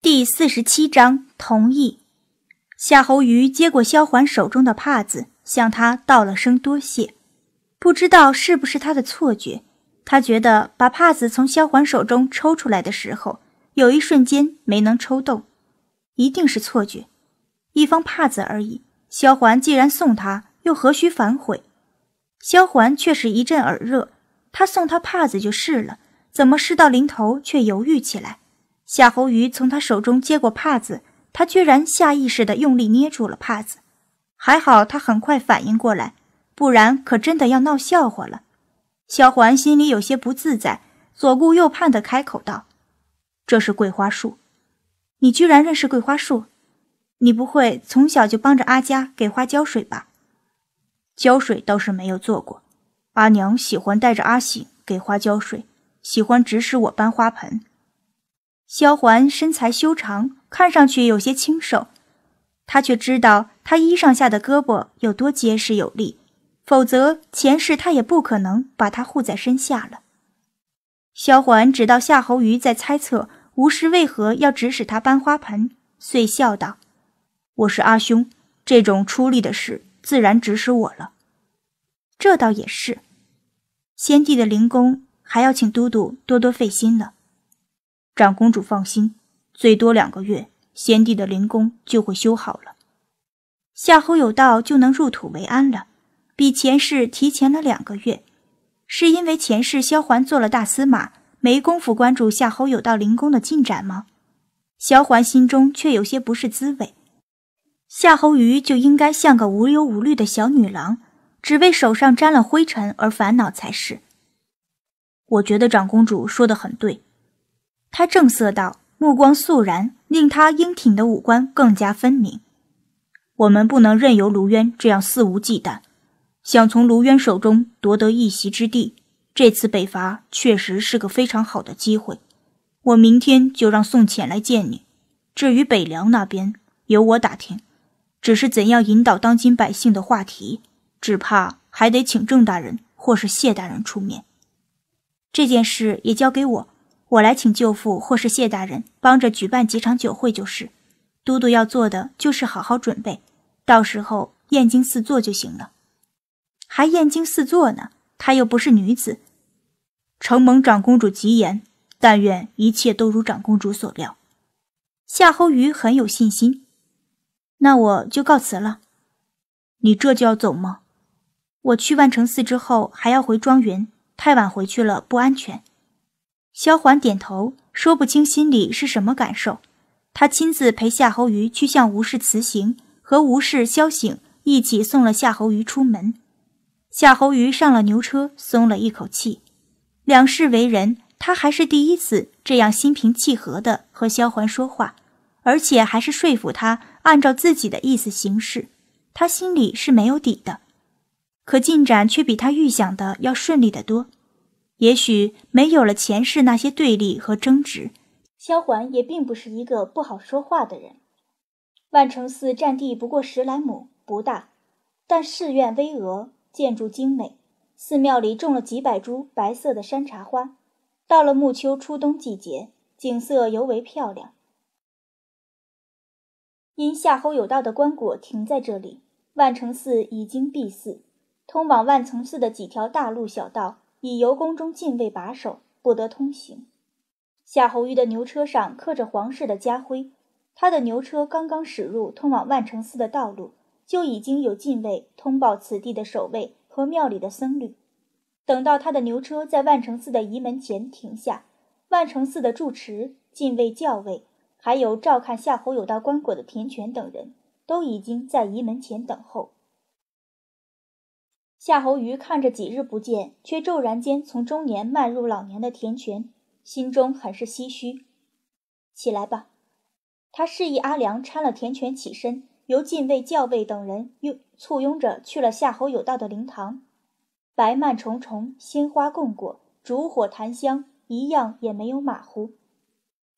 第四十七章同意。夏侯瑜接过萧环手中的帕子，向他道了声多谢。不知道是不是他的错觉，他觉得把帕子从萧环手中抽出来的时候，有一瞬间没能抽动。一定是错觉，一方帕子而已。萧环既然送他，又何须反悔？萧环却是一阵耳热，他送他帕子就是了，怎么事到临头却犹豫起来？夏侯瑜从他手中接过帕子，他居然下意识地用力捏住了帕子，还好他很快反应过来，不然可真的要闹笑话了。小环心里有些不自在，左顾右盼地开口道：“这是桂花树，你居然认识桂花树？你不会从小就帮着阿家给花浇水吧？浇水倒是没有做过，阿娘喜欢带着阿喜给花浇水，喜欢指使我搬花盆。”萧环身材修长，看上去有些清瘦，他却知道他衣裳下的胳膊有多结实有力，否则前世他也不可能把他护在身下了。萧环知道夏侯瑜在猜测吴师为何要指使他搬花盆，遂笑道：“我是阿兄，这种出力的事自然指使我了。这倒也是，先帝的灵功还要请都督多多费心了。”长公主放心，最多两个月，先帝的灵宫就会修好了，夏侯有道就能入土为安了。比前世提前了两个月，是因为前世萧环做了大司马，没工夫关注夏侯有道灵宫的进展吗？萧环心中却有些不是滋味。夏侯瑜就应该像个无忧无虑的小女郎，只为手上沾了灰尘而烦恼才是。我觉得长公主说的很对。他正色道，目光肃然，令他英挺的五官更加分明。我们不能任由卢渊这样肆无忌惮，想从卢渊手中夺得一席之地。这次北伐确实是个非常好的机会，我明天就让宋潜来见你。至于北凉那边，由我打听。只是怎样引导当今百姓的话题，只怕还得请郑大人或是谢大人出面。这件事也交给我。我来请舅父或是谢大人帮着举办几场酒会就是，都督要做的就是好好准备，到时候宴京四座就行了。还宴京四座呢？她又不是女子。承蒙长公主吉言，但愿一切都如长公主所料。夏侯瑜很有信心。那我就告辞了。你这就要走吗？我去万城寺之后还要回庄园，太晚回去了不安全。萧环点头，说不清心里是什么感受。他亲自陪夏侯瑜去向吴氏辞行，和吴氏、萧醒一起送了夏侯瑜出门。夏侯瑜上了牛车，松了一口气。两世为人，他还是第一次这样心平气和地和萧环说话，而且还是说服他按照自己的意思行事。他心里是没有底的，可进展却比他预想的要顺利得多。也许没有了前世那些对立和争执，萧环也并不是一个不好说话的人。万城寺占地不过十来亩，不大，但寺院巍峨，建筑精美。寺庙里种了几百株白色的山茶花，到了暮秋初冬季节，景色尤为漂亮。因夏侯有道的棺椁停在这里，万城寺已经闭寺。通往万城寺的几条大路小道。以由宫中禁卫把守，不得通行。夏侯玉的牛车上刻着皇室的家徽，他的牛车刚刚驶入通往万城寺的道路，就已经有禁卫通报此地的守卫和庙里的僧侣。等到他的牛车在万城寺的仪门前停下，万城寺的住持、禁卫、教尉，还有照看夏侯有道棺椁的田权等人，都已经在仪门前等候。夏侯瑜看着几日不见，却骤然间从中年迈入老年的田泉，心中很是唏嘘。起来吧，他示意阿良搀了田泉起身，由禁卫、教卫等人拥簇拥着去了夏侯有道的灵堂。白幔重重，鲜花供果，烛火檀香，一样也没有马虎。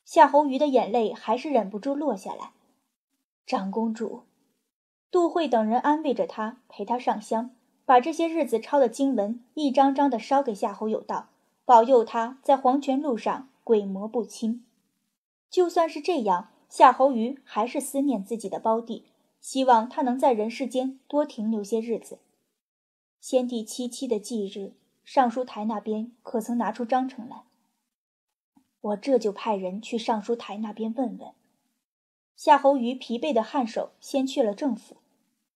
夏侯瑜的眼泪还是忍不住落下来。长公主、杜慧等人安慰着他，陪他上香。把这些日子抄的经文一张张的烧给夏侯友道，保佑他在黄泉路上鬼魔不侵。就算是这样，夏侯瑜还是思念自己的胞弟，希望他能在人世间多停留些日子。先帝七七的忌日，尚书台那边可曾拿出章程来？我这就派人去尚书台那边问问。夏侯瑜疲惫的颔首，先去了政府。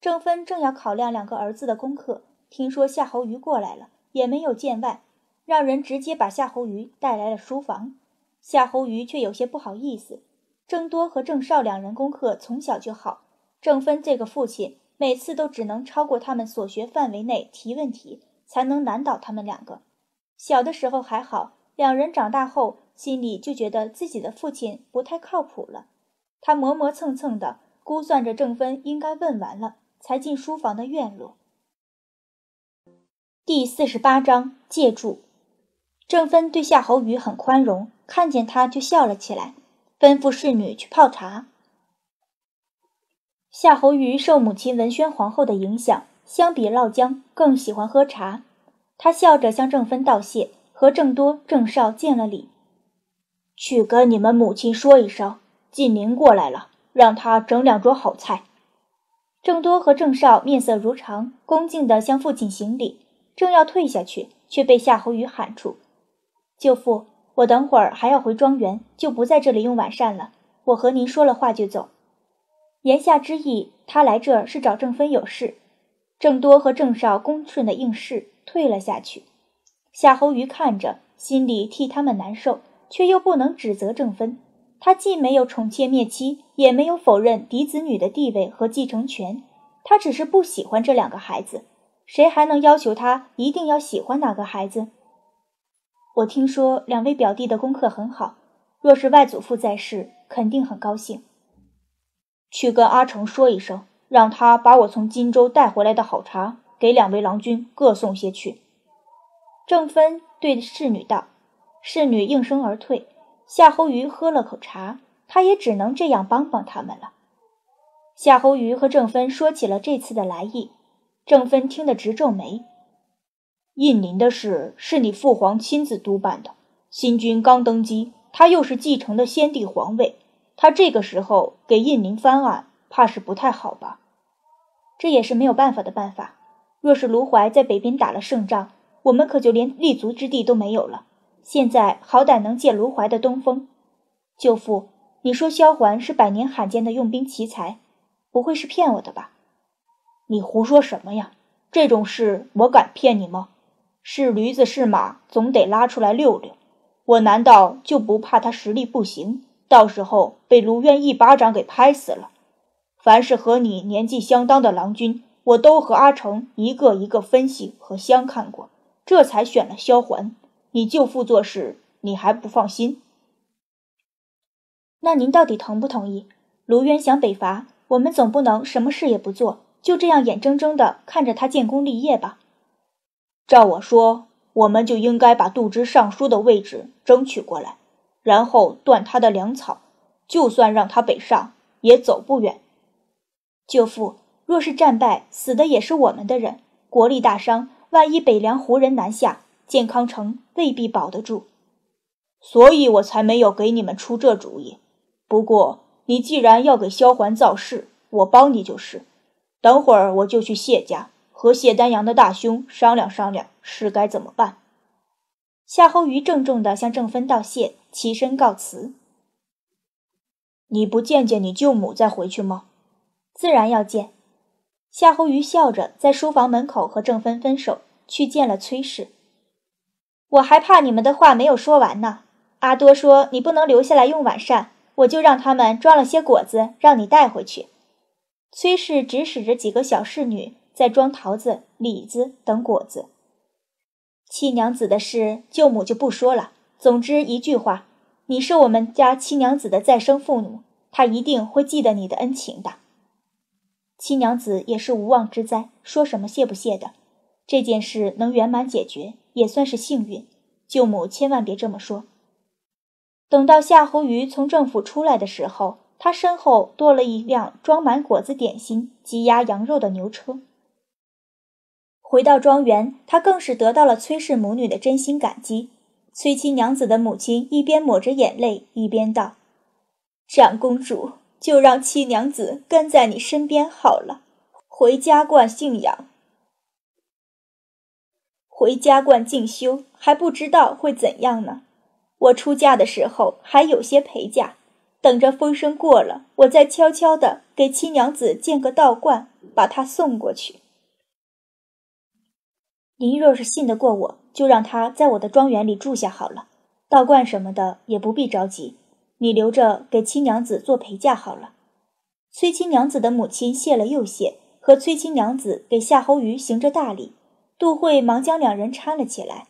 郑芬正要考量两个儿子的功课，听说夏侯瑜过来了，也没有见外，让人直接把夏侯瑜带来了书房。夏侯瑜却有些不好意思。郑多和郑少两人功课从小就好，郑芬这个父亲每次都只能超过他们所学范围内提问题，才能难倒他们两个。小的时候还好，两人长大后心里就觉得自己的父亲不太靠谱了。他磨磨蹭蹭的估算着郑芬应该问完了。才进书房的院落，第四十八章借住。郑芬对夏侯宇很宽容，看见他就笑了起来，吩咐侍女去泡茶。夏侯宇受母亲文宣皇后的影响，相比老姜更喜欢喝茶。他笑着向郑芬道谢，和郑多、郑少见了礼，去跟你们母亲说一声，晋宁过来了，让他整两桌好菜。郑多和郑少面色如常，恭敬地向父亲行礼，正要退下去，却被夏侯宇喊住：“舅父，我等会儿还要回庄园，就不在这里用晚膳了。我和您说了话就走。”言下之意，他来这儿是找郑芬有事。郑多和郑少恭顺的应是，退了下去。夏侯瑜看着，心里替他们难受，却又不能指责郑芬。他既没有宠妾灭妻，也没有否认嫡子女的地位和继承权。他只是不喜欢这两个孩子。谁还能要求他一定要喜欢哪个孩子？我听说两位表弟的功课很好，若是外祖父在世，肯定很高兴。去跟阿成说一声，让他把我从荆州带回来的好茶给两位郎君各送些去。正芬对侍女道，侍女应声而退。夏侯瑜喝了口茶，他也只能这样帮帮他们了。夏侯瑜和正芬说起了这次的来意，正芬听得直皱眉。印宁的事是你父皇亲自督办的，新君刚登基，他又是继承的先帝皇位，他这个时候给印宁翻案，怕是不太好吧？这也是没有办法的办法。若是卢怀在北边打了胜仗，我们可就连立足之地都没有了。现在好歹能借卢怀的东风，舅父，你说萧环是百年罕见的用兵奇才，不会是骗我的吧？你胡说什么呀？这种事我敢骗你吗？是驴子是马，总得拉出来溜溜。我难道就不怕他实力不行，到时候被卢渊一巴掌给拍死了？凡是和你年纪相当的郎君，我都和阿成一个一个分析和相看过，这才选了萧环。你舅父做事，你还不放心？那您到底同不同意？卢渊想北伐，我们总不能什么事也不做，就这样眼睁睁的看着他建功立业吧？照我说，我们就应该把杜支尚书的位置争取过来，然后断他的粮草，就算让他北上，也走不远。舅父，若是战败，死的也是我们的人，国力大伤，万一北凉胡人南下。健康城未必保得住，所以我才没有给你们出这主意。不过你既然要给萧环造势，我帮你就是。等会儿我就去谢家和谢丹阳的大兄商量商量，是该怎么办。夏侯瑜郑重地向郑芬道谢，起身告辞。你不见见你舅母再回去吗？自然要见。夏侯瑜笑着在书房门口和郑芬分手，去见了崔氏。我还怕你们的话没有说完呢。阿多说你不能留下来用晚膳，我就让他们装了些果子让你带回去。崔氏指使着几个小侍女在装桃子、李子等果子。七娘子的事，舅母就不说了。总之一句话，你是我们家七娘子的再生父母，她一定会记得你的恩情的。七娘子也是无妄之灾，说什么谢不谢的，这件事能圆满解决。也算是幸运，舅母千万别这么说。等到夏侯瑜从政府出来的时候，他身后多了一辆装满果子、点心、鸡鸭、羊肉的牛车。回到庄园，他更是得到了崔氏母女的真心感激。崔七娘子的母亲一边抹着眼泪，一边道：“长公主就让七娘子跟在你身边好了，回家灌信仰。”回家观进修还不知道会怎样呢。我出嫁的时候还有些陪嫁，等着风声过了，我再悄悄的给七娘子建个道观，把她送过去。您若是信得过我，就让她在我的庄园里住下好了。道观什么的也不必着急，你留着给七娘子做陪嫁好了。崔七娘子的母亲谢了又谢，和崔七娘子给夏侯瑜行着大礼。杜慧忙将两人搀了起来。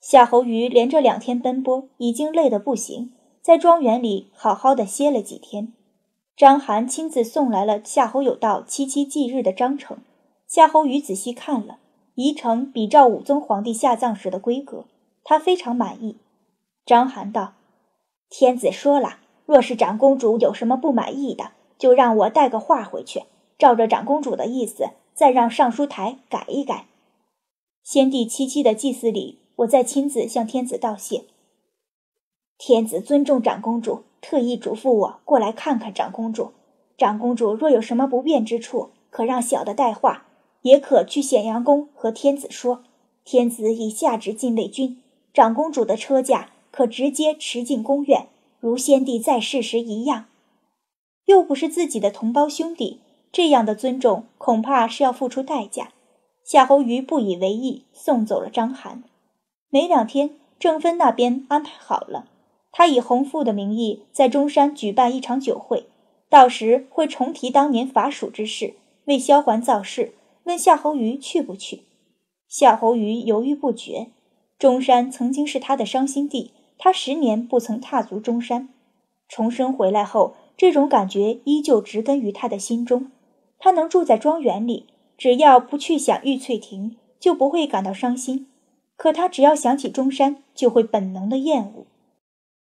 夏侯虞连着两天奔波，已经累得不行，在庄园里好好的歇了几天。章邯亲自送来了夏侯友道七七祭日的章程。夏侯虞仔细看了，仪城比照武宗皇帝下葬时的规格，他非常满意。章邯道：“天子说了，若是长公主有什么不满意的，就让我带个话回去，照着长公主的意思，再让尚书台改一改。”先帝七七的祭祀礼，我再亲自向天子道谢。天子尊重长公主，特意嘱咐我过来看看长公主。长公主若有什么不便之处，可让小的带话，也可去咸阳宫和天子说。天子已下旨禁卫军，长公主的车驾可直接驰进宫院，如先帝在世时一样。又不是自己的同胞兄弟，这样的尊重恐怕是要付出代价。夏侯瑜不以为意，送走了张邯。没两天，郑芬那边安排好了，他以洪父的名义在中山举办一场酒会，到时会重提当年伐蜀之事，为萧环造势。问夏侯瑜去不去？夏侯瑜犹豫不决。中山曾经是他的伤心地，他十年不曾踏足中山。重生回来后，这种感觉依旧植根于他的心中。他能住在庄园里。只要不去想玉翠亭，就不会感到伤心。可他只要想起中山，就会本能的厌恶。